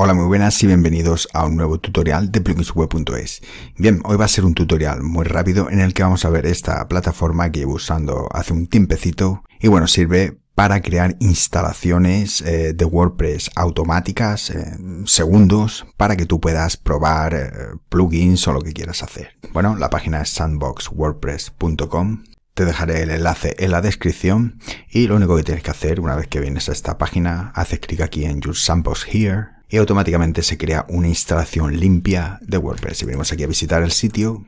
Hola muy buenas y bienvenidos a un nuevo tutorial de pluginsweb.es. Bien, hoy va a ser un tutorial muy rápido en el que vamos a ver esta plataforma que llevo usando hace un tiempecito y bueno, sirve para crear instalaciones eh, de WordPress automáticas, eh, segundos, para que tú puedas probar eh, plugins o lo que quieras hacer. Bueno, la página es sandboxwordpress.com te dejaré el enlace en la descripción y lo único que tienes que hacer una vez que vienes a esta página, haces clic aquí en Your sandbox Here y automáticamente se crea una instalación limpia de WordPress. Si venimos aquí a visitar el sitio,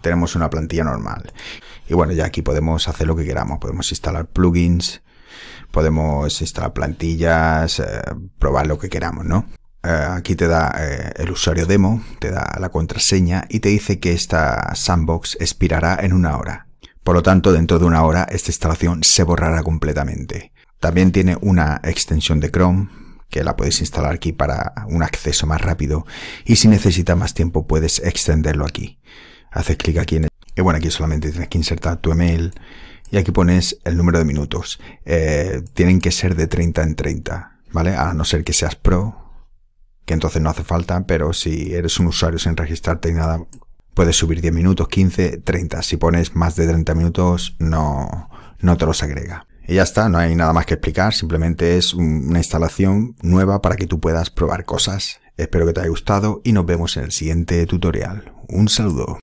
tenemos una plantilla normal. Y bueno, ya aquí podemos hacer lo que queramos. Podemos instalar plugins, podemos instalar plantillas, eh, probar lo que queramos, ¿no? Eh, aquí te da eh, el usuario demo, te da la contraseña y te dice que esta sandbox expirará en una hora. Por lo tanto, dentro de una hora esta instalación se borrará completamente. También tiene una extensión de Chrome que la puedes instalar aquí para un acceso más rápido y si necesitas más tiempo puedes extenderlo aquí. Haces clic aquí en el... Y bueno, aquí solamente tienes que insertar tu email y aquí pones el número de minutos. Eh, tienen que ser de 30 en 30, ¿vale? A no ser que seas pro, que entonces no hace falta, pero si eres un usuario sin registrarte y nada, puedes subir 10 minutos, 15, 30. Si pones más de 30 minutos, no, no te los agrega. Y ya está, no hay nada más que explicar, simplemente es una instalación nueva para que tú puedas probar cosas. Espero que te haya gustado y nos vemos en el siguiente tutorial. Un saludo.